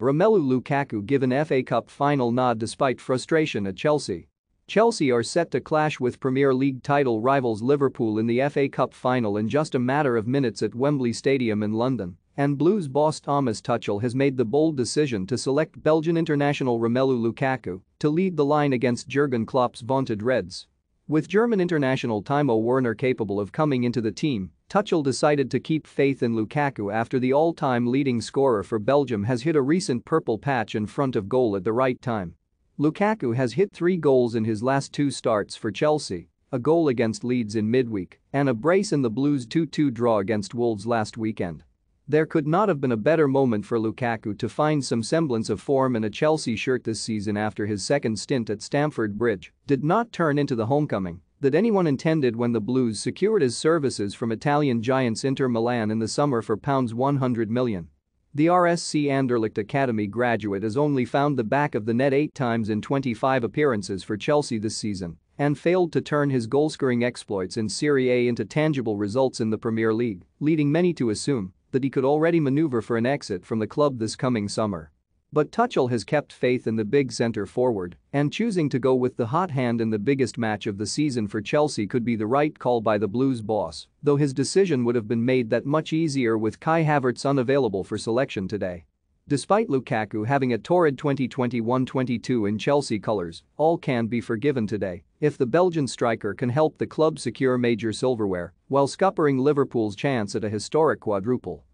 Romelu Lukaku given FA Cup final nod despite frustration at Chelsea. Chelsea are set to clash with Premier League title rivals Liverpool in the FA Cup final in just a matter of minutes at Wembley Stadium in London, and Blues boss Thomas Tuchel has made the bold decision to select Belgian international Romelu Lukaku to lead the line against Jurgen Klopp's vaunted Reds. With German international Timo Werner capable of coming into the team, Tuchel decided to keep faith in Lukaku after the all-time leading scorer for Belgium has hit a recent purple patch in front of goal at the right time. Lukaku has hit three goals in his last two starts for Chelsea, a goal against Leeds in midweek and a brace in the Blues' 2-2 draw against Wolves last weekend. There could not have been a better moment for Lukaku to find some semblance of form in a Chelsea shirt this season after his second stint at Stamford Bridge did not turn into the homecoming that anyone intended when the Blues secured his services from Italian giants Inter Milan in the summer for pounds 100 million. The RSC Anderlecht Academy graduate has only found the back of the net eight times in 25 appearances for Chelsea this season and failed to turn his goalscoring exploits in Serie A into tangible results in the Premier League, leading many to assume that he could already maneuver for an exit from the club this coming summer. But Tuchel has kept faith in the big centre forward, and choosing to go with the hot hand in the biggest match of the season for Chelsea could be the right call by the Blues boss, though his decision would have been made that much easier with Kai Havertz unavailable for selection today. Despite Lukaku having a torrid 2021-22 in Chelsea colours, all can be forgiven today if the Belgian striker can help the club secure major silverware while scuppering Liverpool's chance at a historic quadruple,